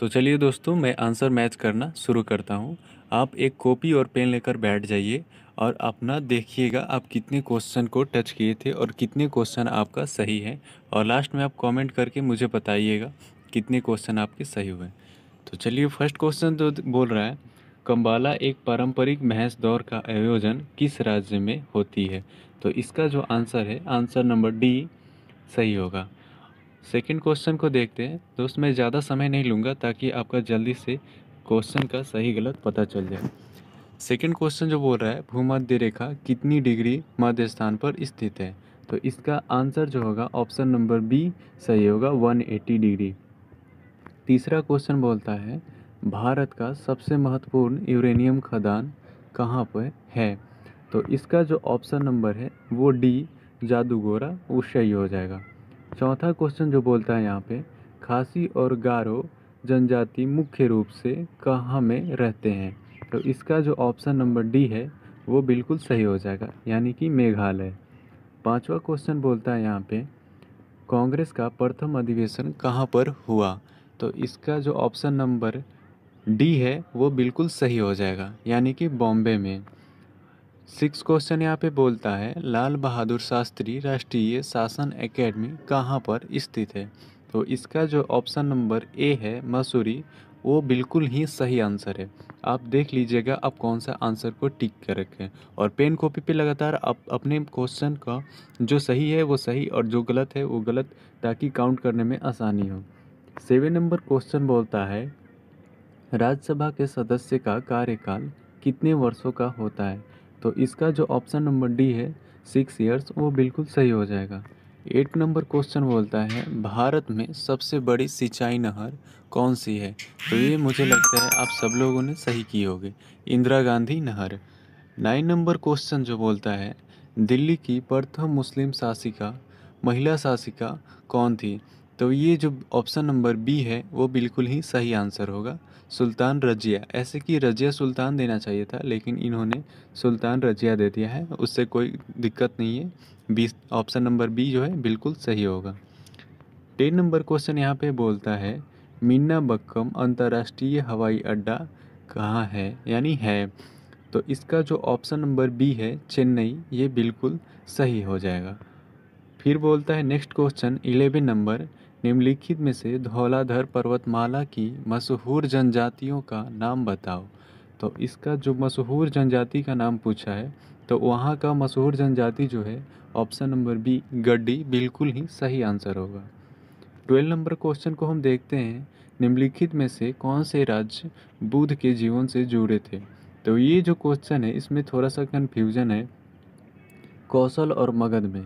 तो चलिए दोस्तों मैं आंसर मैच करना शुरू करता हूँ आप एक कॉपी और पेन लेकर बैठ जाइए और अपना देखिएगा आप कितने क्वेश्चन को टच किए थे और कितने क्वेश्चन आपका सही है और लास्ट में आप कमेंट करके मुझे बताइएगा कितने क्वेश्चन आपके सही हुए तो चलिए फर्स्ट क्वेश्चन तो बोल रहा है कम्बाला एक पारंपरिक महस दौर का आयोजन किस राज्य में होती है तो इसका जो आंसर है आंसर नंबर डी सही होगा सेकंड क्वेश्चन को देखते हैं तो उसमें ज़्यादा समय नहीं लूँगा ताकि आपका जल्दी से क्वेश्चन का सही गलत पता चल जाए सेकंड क्वेश्चन जो बोल रहा है भूमध्य रेखा कितनी डिग्री मध्य स्थान पर स्थित है तो इसका आंसर जो होगा ऑप्शन नंबर बी सही होगा 180 डिग्री तीसरा क्वेश्चन बोलता है भारत का सबसे महत्वपूर्ण यूरेनियम खदान कहाँ पर है तो इसका जो ऑप्शन नंबर है वो डी जादूगोरा वो सही हो जाएगा चौथा क्वेश्चन जो बोलता है यहाँ पे खासी और गारो जनजाति मुख्य रूप से कहाँ में रहते हैं तो इसका जो ऑप्शन नंबर डी है वो बिल्कुल सही हो जाएगा यानी कि मेघालय पांचवा क्वेश्चन बोलता है यहाँ पे कांग्रेस का प्रथम अधिवेशन कहाँ पर हुआ तो इसका जो ऑप्शन नंबर डी है वो बिल्कुल सही हो जाएगा यानी कि बॉम्बे में सिक्स क्वेश्चन यहाँ पे बोलता है लाल बहादुर शास्त्री राष्ट्रीय शासन एकेडमी कहाँ पर स्थित है तो इसका जो ऑप्शन नंबर ए है मसूरी वो बिल्कुल ही सही आंसर है आप देख लीजिएगा आप कौन सा आंसर को टिक कर रखें और पेन कॉपी पे लगातार आप अपने क्वेश्चन का जो सही है वो सही और जो गलत है वो गलत ताकि काउंट करने में आसानी हो सेवन नंबर क्वेश्चन बोलता है राज्यसभा के सदस्य का कार्यकाल कितने वर्षों का होता है तो इसका जो ऑप्शन नंबर डी है सिक्स ईयर्स वो बिल्कुल सही हो जाएगा एट नंबर क्वेश्चन बोलता है भारत में सबसे बड़ी सिंचाई नहर कौन सी है तो ये मुझे लगता है आप सब लोगों ने सही की होगी इंदिरा गांधी नहर नाइन नंबर क्वेश्चन जो बोलता है दिल्ली की प्रथम मुस्लिम शासिका महिला शासिका कौन थी तो ये जो ऑप्शन नंबर बी है वो बिल्कुल ही सही आंसर होगा सुल्तान रजिया ऐसे कि रजिया सुल्तान देना चाहिए था लेकिन इन्होंने सुल्तान रजिया दे दिया है उससे कोई दिक्कत नहीं है बी ऑप्शन नंबर बी जो है बिल्कुल सही होगा टेन नंबर क्वेश्चन यहाँ पे बोलता है मीना बक्कम अंतर्राष्ट्रीय हवाई अड्डा कहाँ है यानी है तो इसका जो ऑप्शन नंबर बी है चेन्नई ये बिल्कुल सही हो जाएगा फिर बोलता है नेक्स्ट क्वेश्चन इलेवन नंबर निम्नलिखित में से धौलाधर पर्वतमाला की मशहूर जनजातियों का नाम बताओ तो इसका जो मशहूर जनजाति का नाम पूछा है तो वहाँ का मशहूर जनजाति जो है ऑप्शन नंबर बी गड्डी बिल्कुल ही सही आंसर होगा ट्वेल्व नंबर क्वेश्चन को हम देखते हैं निम्नलिखित में से कौन से राज्य बुद्ध के जीवन से जुड़े थे तो ये जो क्वेश्चन है इसमें थोड़ा सा कन्फ्यूजन है कौशल और मगध में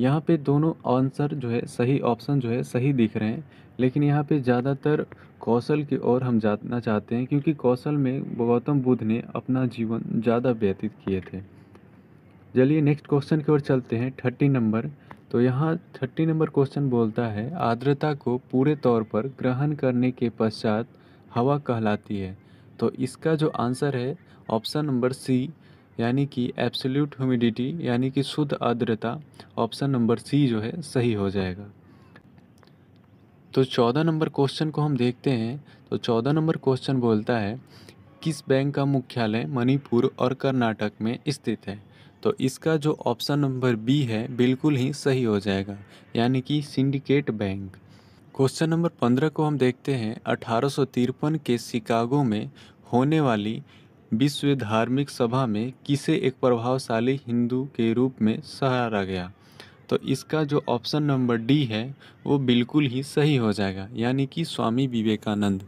यहाँ पे दोनों आंसर जो है सही ऑप्शन जो है सही दिख रहे हैं लेकिन यहाँ पे ज़्यादातर कौशल की ओर हम जाना चाहते हैं क्योंकि कौशल में गौतम बुद्ध ने अपना जीवन ज़्यादा व्यतीत किए थे चलिए नेक्स्ट क्वेश्चन की ओर चलते हैं थर्टी नंबर तो यहाँ थर्टी नंबर क्वेश्चन बोलता है आर्द्रता को पूरे तौर पर ग्रहण करने के पश्चात हवा कहलाती है तो इसका जो आंसर है ऑप्शन नंबर सी यानी कि एब्सोल्यूट ह्यूमिडिटी यानी कि शुद्ध आर्द्रता ऑप्शन नंबर सी जो है सही हो जाएगा तो चौदह नंबर क्वेश्चन को हम देखते हैं तो चौदह नंबर क्वेश्चन बोलता है किस बैंक का मुख्यालय मणिपुर और कर्नाटक में स्थित है तो इसका जो ऑप्शन नंबर बी है बिल्कुल ही सही हो जाएगा यानी कि सिंडिकेट बैंक क्वेश्चन नंबर पंद्रह को हम देखते हैं अठारह के शिकागो में होने वाली विश्व धार्मिक सभा में किसे एक प्रभावशाली हिंदू के रूप में सहारा गया तो इसका जो ऑप्शन नंबर डी है वो बिल्कुल ही सही हो जाएगा यानी कि स्वामी विवेकानंद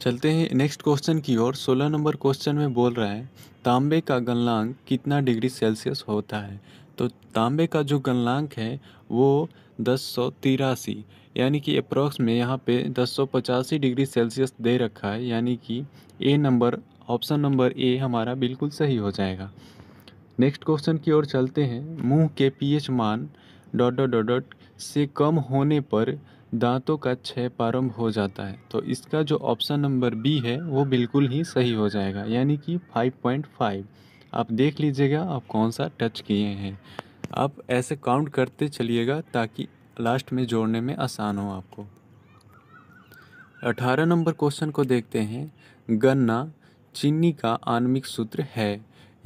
चलते हैं नेक्स्ट क्वेश्चन की ओर सोलह नंबर क्वेश्चन में बोल रहा है तांबे का गलनांक कितना डिग्री सेल्सियस होता है तो तांबे का जो गलनांक है वो दस सौ तिरासी यानी कि अप्रॉक्स में यहाँ पे दस सौ पचासी डिग्री सेल्सियस दे रखा है यानी कि A number option number A हमारा बिल्कुल सही हो जाएगा नेक्स्ट क्वेश्चन की ओर चलते हैं मुंह के पीएच मान डॉट डॉट डॉट डॉट से कम होने पर दांतों का क्षय प्रारंभ हो जाता है तो इसका जो ऑप्शन नंबर बी है वो बिल्कुल ही सही हो जाएगा यानी कि 5.5 आप देख लीजिएगा आप कौन सा टच किए हैं आप ऐसे काउंट करते चलिएगा ताकि लास्ट में जोड़ने में आसान हो आपको अठारह नंबर क्वेश्चन को देखते हैं गन्ना चीनी का आणविक सूत्र है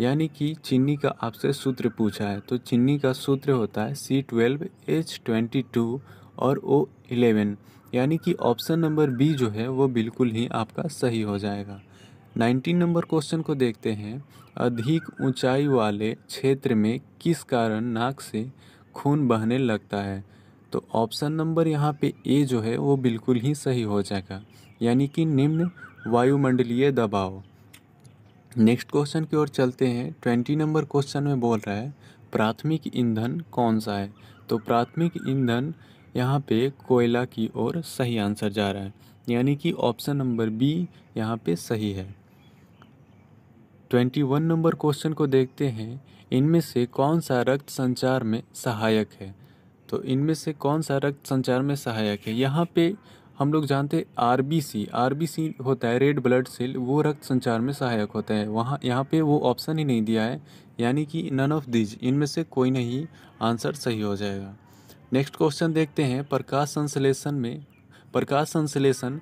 यानी कि चीनी का आपसे सूत्र पूछा है तो चीनी का सूत्र होता है C twelve H twenty two और ओ इलेवन यानी कि ऑप्शन नंबर बी जो है वो बिल्कुल ही आपका सही हो जाएगा नाइन्टीन नंबर क्वेश्चन को देखते हैं अधिक ऊंचाई वाले क्षेत्र में किस कारण नाक से खून बहने लगता है तो ऑप्शन नंबर यहाँ पे ए जो है वो बिल्कुल ही सही हो जाएगा यानी कि निम्न वायुमंडलीय दबाव नेक्स्ट क्वेश्चन की ओर चलते हैं ट्वेंटी नंबर क्वेश्चन में बोल रहा है प्राथमिक ईंधन कौन सा है तो प्राथमिक ईंधन यहाँ पे कोयला की ओर सही आंसर जा रहा है यानी कि ऑप्शन नंबर बी यहाँ पे सही है ट्वेंटी वन नंबर क्वेश्चन को देखते हैं इनमें से कौन सा रक्त संचार में सहायक है तो इनमें से कौन सा रक्त संचार में सहायक है यहाँ पे हम लोग जानते हैं R B C R B C होता है रेड ब्लड सेल वो रक्त संचार में सहायक होता है वहाँ यहाँ पे वो ऑप्शन ही नहीं दिया है यानी कि नन ऑफ दिज इनमें से कोई नहीं आंसर सही हो जाएगा नेक्स्ट क्वेश्चन देखते हैं प्रकाश संश्लेषण में प्रकाश संश्लेषण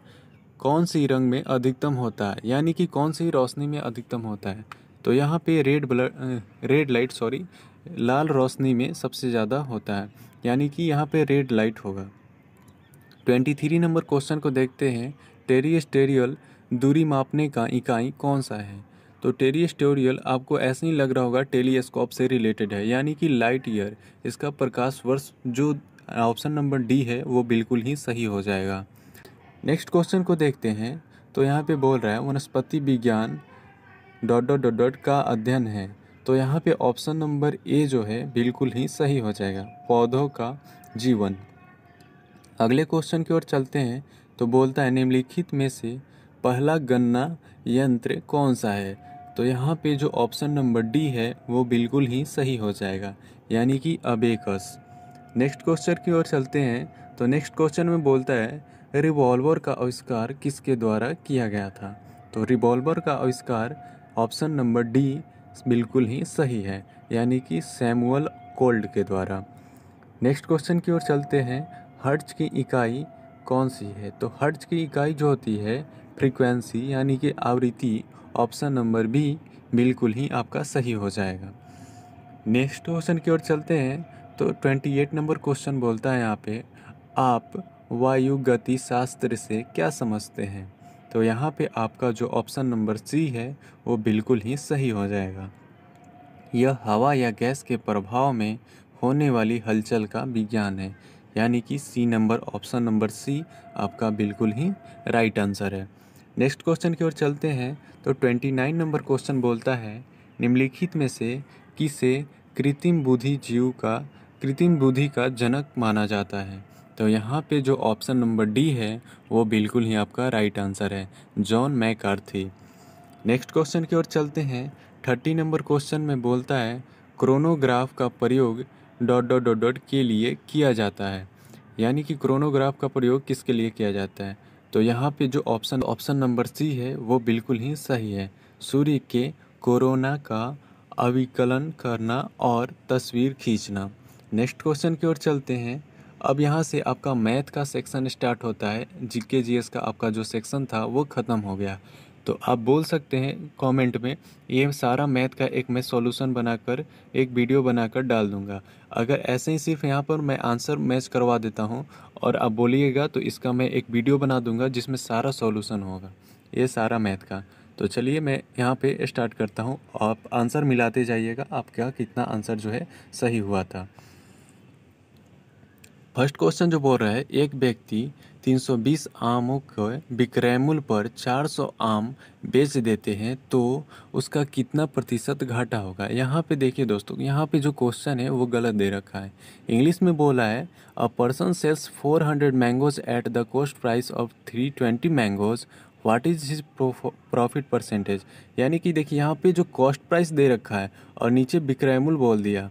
कौन सी रंग में अधिकतम होता है यानी कि कौन सी रोशनी में अधिकतम होता है तो यहाँ पे red blood red light sorry लाल रोशनी में सबसे ज़्यादा होता है यानी कि यहाँ पे रेड लाइट होगा ट्वेंटी थ्री नंबर क्वेश्चन को देखते हैं टेरियस्टेरियल दूरी मापने का इकाई कौन सा है तो टेरियस्टेरियल आपको ऐसे ही लग रहा होगा टेलीस्कोप से रिलेटेड है यानी कि लाइट ईयर इसका प्रकाश वर्ष जो ऑप्शन नंबर डी है वो बिल्कुल ही सही हो जाएगा नेक्स्ट क्वेश्चन को देखते हैं तो यहाँ पे बोल रहा है वनस्पति विज्ञान डॉट डॉट डॉट डॉट का अध्ययन है तो यहाँ पे ऑप्शन नंबर ए जो है बिल्कुल ही सही हो जाएगा पौधों का जीवन अगले क्वेश्चन की ओर चलते हैं तो बोलता है निम्नलिखित में से पहला गन्ना यंत्र कौन सा है तो यहाँ पे जो ऑप्शन नंबर डी है वो बिल्कुल ही सही हो जाएगा यानी कि अबेकस नेक्स्ट क्वेश्चन की ओर चलते हैं तो नेक्स्ट क्वेश्चन में बोलता है रिवॉल्वर का आविष्कार किसके द्वारा किया गया था तो रिवॉल्वर का आविष्कार ऑप्शन नंबर डी बिल्कुल ही सही है यानी कि सैमुअल कोल्ड के द्वारा नेक्स्ट क्वेश्चन की ओर चलते हैं हर्ट्ज की इकाई कौन सी है तो हर्ट्ज की इकाई जो होती है फ्रीक्वेंसी यानी कि आवृत्ति ऑप्शन नंबर बी बिल्कुल ही आपका सही हो जाएगा नेक्स्ट क्वेश्चन की ओर चलते हैं तो ट्वेंटी एट नंबर क्वेश्चन बोलता है यहाँ पे आप वायु गति शास्त्र से क्या समझते हैं तो यहाँ पे आपका जो ऑप्शन नंबर सी है वो बिल्कुल ही सही हो जाएगा यह हवा या गैस के प्रभाव में होने वाली हलचल का विज्ञान है यानी कि C number option number C आपका बिल्कुल ही राइट आंसर है नेक्स्ट क्वेश्चन की ओर चलते हैं तो ट्वेंटी नाइन नंबर क्वेश्चन बोलता है निम्नलिखित में से किसे कृत्रिम बुद्धि जीव का कृत्रिम बुद्धि का जनक माना जाता है तो यहाँ पे जो ऑप्शन नंबर डी है वो बिल्कुल ही आपका राइट आंसर है जॉन मैकार्थी नेक्स्ट क्वेश्चन की ओर चलते हैं थर्टी नंबर क्वेश्चन में बोलता है क्रोनोग्राफ का प्रयोग डॉट डॉट डॉट डॉट के लिए किया जाता है यानी कि क्रोनोग्राफ का प्रयोग किसके लिए किया जाता है तो यहाँ पे जो ऑप्शन ऑप्शन नंबर सी है वो बिल्कुल ही सही है सूर्य के कोरोना का अविकलन करना और तस्वीर खींचना नेक्स्ट क्वेश्चन की ओर चलते हैं अब यहाँ से आपका मैथ का सेक्शन स्टार्ट होता है जीके जी का आपका जो सेक्शन था वो ख़त्म हो गया तो आप बोल सकते हैं कमेंट में ये सारा मैथ का एक मैं सॉल्यूशन बनाकर एक वीडियो बनाकर डाल दूंगा अगर ऐसे ही सिर्फ यहाँ पर मैं आंसर मैच करवा देता हूँ और आप बोलिएगा तो इसका मैं एक वीडियो बना दूंगा जिसमें सारा सॉल्यूशन होगा ये सारा मैथ का तो चलिए मैं यहाँ पे स्टार्ट करता हूँ आप आंसर मिलाते जाइएगा आपका कितना आंसर जो है सही हुआ था फर्स्ट क्वेश्चन जो बोल रहा है एक व्यक्ति 320 आमों के विक्रय मूल्य पर 400 आम बेच देते हैं तो उसका कितना प्रतिशत घाटा होगा यहाँ पे देखिए दोस्तों यहाँ पे जो क्वेश्चन है वो गलत दे रखा है इंग्लिश में बोला है a person sells 400 mangoes at the cost price of 320 mangoes what is his profit percentage यानी कि देखिए यहाँ पे जो कॉस्ट प्राइस दे रखा है और नीचे विक्रय मूल्य बोल दिया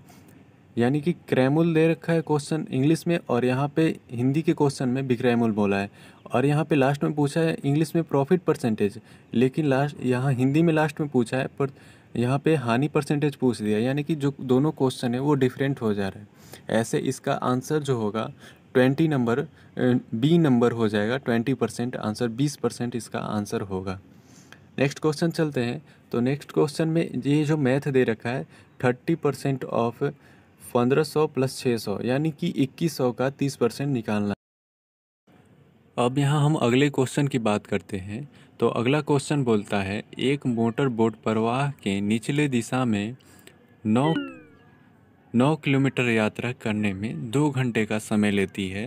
यानी कि क्रैमुल दे रखा है क्वेश्चन इंग्लिश में और यहाँ पे हिंदी के क्वेश्चन में बिक्रैमुल बोला है और यहाँ पे लास्ट में पूछा है इंग्लिश में प्रॉफिट परसेंटेज लेकिन लास्ट यहाँ हिंदी में लास्ट में पूछा है पर यहाँ पे हानि परसेंटेज पूछ दिया यानी कि जो दोनों क्वेश्चन है वो डिफरेंट हो जा रहा है ऐसे इसका आंसर जो होगा ट्वेंटी नंबर बी नंबर हो जाएगा ट्वेंटी परसेंट आंसर बीस परसेंट इसका आंसर होगा नेक्स्ट क्वेश्चन चलते हैं तो नेक्स्ट क्वेश्चन में ये जो मैथ दे रखा है थर्टी परसेंट ऑफ पंद्रह सौ प्लस छः सौ यानी कि इक्कीस सौ का तीस परसेंट निकालना अब यहाँ हम अगले क्वेश्चन की बात करते हैं तो अगला क्वेश्चन बोलता है एक मोटर बोट प्रवाह के निचले दिशा में नौ नौ किलोमीटर यात्रा करने में दो घंटे का समय लेती है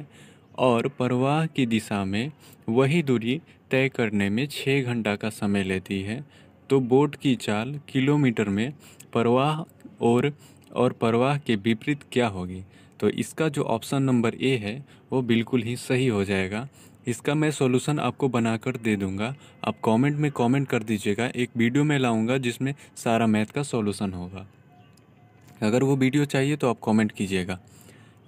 और प्रवाह की दिशा में वही दूरी तय करने में छः घंटा का समय लेती है तो बोट की चाल किलोमीटर में प्रवाह और और प्रवाह के विपरीत क्या होगी तो इसका जो ऑप्शन नंबर ए है वो बिल्कुल ही सही हो जाएगा इसका मैं सॉल्यूशन आपको बनाकर दे दूंगा आप कमेंट में कमेंट कर दीजिएगा एक वीडियो मैं लाऊंगा जिसमें सारा मैथ का सॉल्यूशन होगा अगर वो वीडियो चाहिए तो आप कमेंट कीजिएगा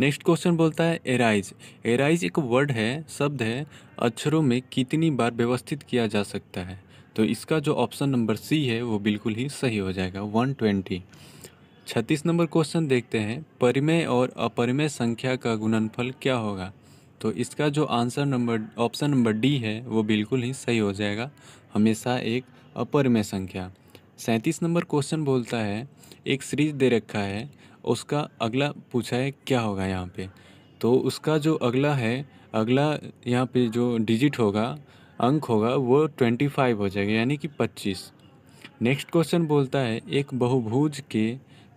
नेक्स्ट क्वेश्चन बोलता है एराइज एराइज एक वर्ड है शब्द है अक्षरों में कितनी बार व्यवस्थित किया जा सकता है तो इसका जो ऑप्शन नंबर सी है वो बिल्कुल ही सही हो जाएगा वन ट्वेंटी छत्तीस नंबर क्वेश्चन देखते हैं परिमेय और अपरिमेय संख्या का गुणनफल क्या होगा तो इसका जो answer number option number D है वो बिल्कुल ही सही हो जाएगा हमेशा एक अपरिमेय संख्या सैंतीस नंबर क्वेश्चन बोलता है एक सीरीज दे रखा है उसका अगला पूछा है क्या होगा यहाँ पे तो उसका जो अगला है अगला यहाँ पे जो डिजिट होगा अंक होगा वो ट्वेंटी फाइव हो जाएगा यानी कि पच्चीस नेक्स्ट क्वेश्चन बोलता है एक बहुभुज के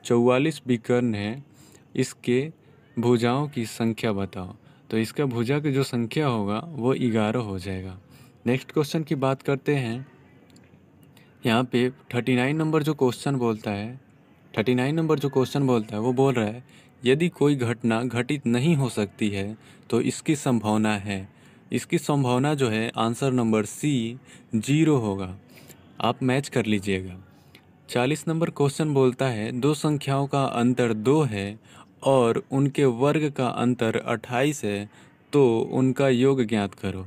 चौवालीस विकर्ण है इसके भुजाओं की संख्या बताओ तो इसका भुजा की जो संख्या होगा वो ग्यारह हो जाएगा नेक्स्ट क्वेश्चन की बात करते हैं यहाँ पे थर्टी नाइन नंबर जो क्वेश्चन बोलता है थर्टी नाइन नंबर जो क्वेश्चन बोलता है वो बोल रहा है यदि कोई घटना घटित नहीं हो सकती है तो इसकी संभावना है इसकी संभावना जो है आंसर नंबर सी जीरो होगा आप मैच कर लीजिएगा चालीस नंबर क्वेश्चन बोलता है दो संख्याओं का अंतर दो है और उनके वर्ग का अंतर अट्ठाईस है तो उनका योग ज्ञात करो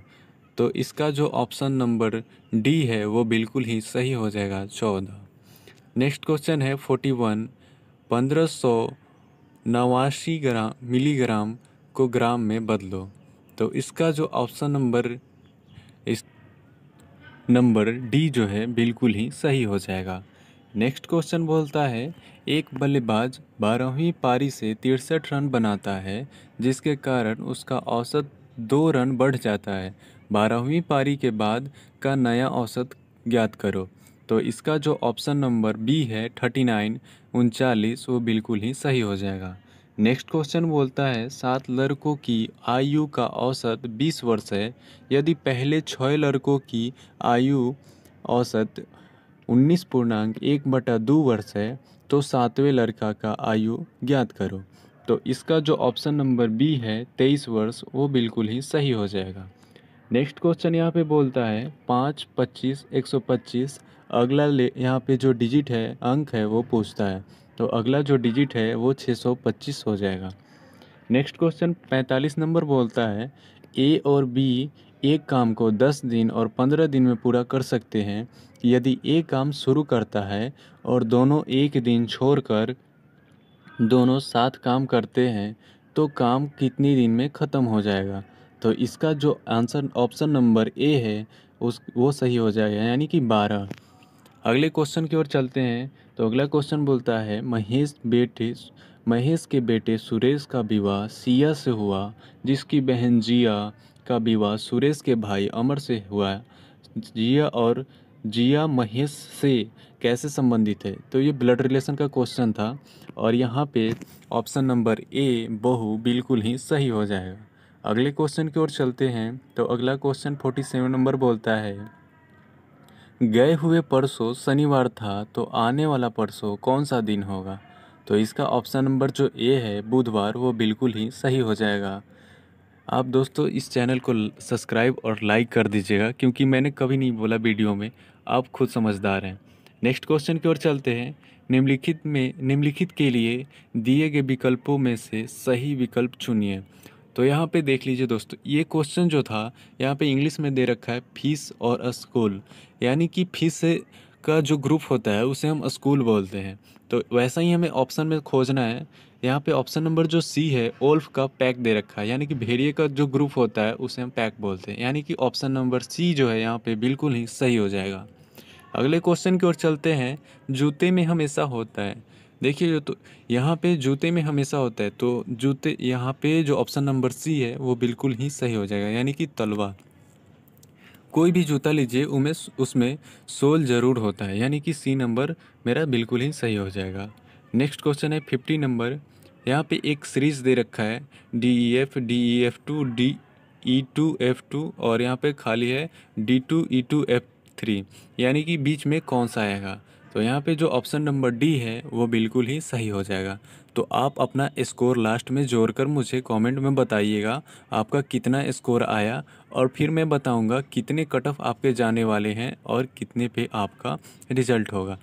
तो इसका जो ऑप्शन नंबर डी है वो बिल्कुल ही सही हो जाएगा चौदह नेक्स्ट क्वेश्चन है फोर्टी वन पंद्रह सौ नवासी ग्राम मिलीग्राम को ग्राम में बदलो तो इसका जो ऑप्शन नंबर इस नंबर डी जो है बिल्कुल ही सही हो जाएगा नेक्स्ट क्वेश्चन बोलता है एक बल्लेबाज बारहवीं पारी से तिरसठ रन बनाता है जिसके कारण उसका औसत दो रन बढ़ जाता है बारहवीं पारी के बाद का नया औसत ज्ञात करो तो इसका जो ऑप्शन नंबर बी है थर्टी नाइन उनचालीस वो बिल्कुल ही सही हो जाएगा नेक्स्ट क्वेश्चन बोलता है सात लड़कों की आयु का औसत बीस वर्ष है यदि पहले छः लड़कों की आयु औसत उन्नीस पूर्णांक एक बटा दो वर्ष है तो सातवें लड़का का आयु ज्ञात करो तो इसका जो ऑप्शन नंबर बी है तेईस वर्ष वो बिल्कुल ही सही हो जाएगा नेक्स्ट क्वेश्चन यहाँ पे बोलता है पाँच पच्चीस एक सौ पच्चीस अगला ले यहाँ पे जो डिजिट है अंक है वो पूछता है तो अगला जो डिजिट है वो छः सौ पच्चीस हो जाएगा नेक्स्ट क्वेश्चन पैंतालीस नंबर बोलता है ए और बी एक काम को दस दिन और पंद्रह दिन में पूरा कर सकते हैं यदि एक काम शुरू करता है और दोनों एक दिन छोड़कर दोनों साथ काम करते हैं तो काम कितनी दिन में ख़त्म हो जाएगा तो इसका जो आंसर ऑप्शन नंबर ए है उस वो सही हो जाएगा यानी कि बारह अगले क्वेश्चन की ओर चलते हैं तो अगला क्वेश्चन बोलता है महेश बेटे महेश के बेटे सुरेश का विवाह सिया से हुआ जिसकी बहन जिया का विवाह सुरेश के भाई अमर से हुआ जिया और जिया महेश से कैसे संबंधित है तो ये ब्लड रिलेशन का क्वेश्चन था और यहाँ पे ऑप्शन नंबर ए बहू बिल्कुल ही सही हो जाएगा अगले क्वेश्चन की ओर चलते हैं तो अगला क्वेश्चन फोर्टी सेवन नंबर बोलता है गए हुए परसों शनिवार था तो आने वाला परसों कौन सा दिन होगा तो इसका ऑप्शन नंबर जो ए है बुधवार वो बिल्कुल ही सही हो जाएगा आप दोस्तों इस चैनल को सब्सक्राइब और लाइक कर दीजिएगा क्योंकि मैंने कभी नहीं बोला वीडियो में आप खुद समझदार हैं नेक्स्ट क्वेश्चन की ओर चलते हैं निम्नलिखित में निम्नलिखित के लिए दिए गए विकल्पों में से सही विकल्प चुनिए तो यहाँ पे देख लीजिए दोस्तों ये क्वेश्चन जो था यहाँ पे इंग्लिश में दे रखा है फीस और स्कूल यानी कि फीस का जो ग्रुप होता है उसे हम स्कूल बोलते हैं तो वैसा ही हमें ऑप्शन में खोजना है यहाँ पे ऑप्शन नंबर जो सी है ओल्फ का पैक दे रखा है यानी कि भेड़िए का जो ग्रुप होता है उसे हम पैक बोलते हैं यानी कि ऑप्शन नंबर सी जो है यहाँ पे बिल्कुल ही सही हो जाएगा अगले क्वेश्चन की ओर चलते हैं जूते में हमेशा होता है देखिए जो तो यहाँ पे जूते में हमेशा होता है तो जूते यहाँ पे जो ऑप्शन नंबर सी है वो बिल्कुल ही सही हो जाएगा यानी कि तलवा कोई भी जूता लीजिए उमें उसमें सोल ज़रूर होता है यानी कि सी नंबर मेरा बिल्कुल ही सही हो जाएगा नेक्स्ट क्वेश्चन है फिफ्टी नंबर यहाँ पे एक सीरीज दे रखा है D E F D E F two D E two F two और यहाँ पे खाली है D two E two F three यानी कि बीच में कौन सा आएगा तो यहाँ पे जो ऑप्शन नंबर डी है वो बिल्कुल ही सही हो जाएगा तो आप अपना स्कोर लास्ट में जोड़ कर मुझे कमेंट में बताइएगा आपका कितना स्कोर आया और फिर मैं बताऊंगा कितने कट ऑफ आपके जाने वाले हैं और कितने पे आपका रिजल्ट होगा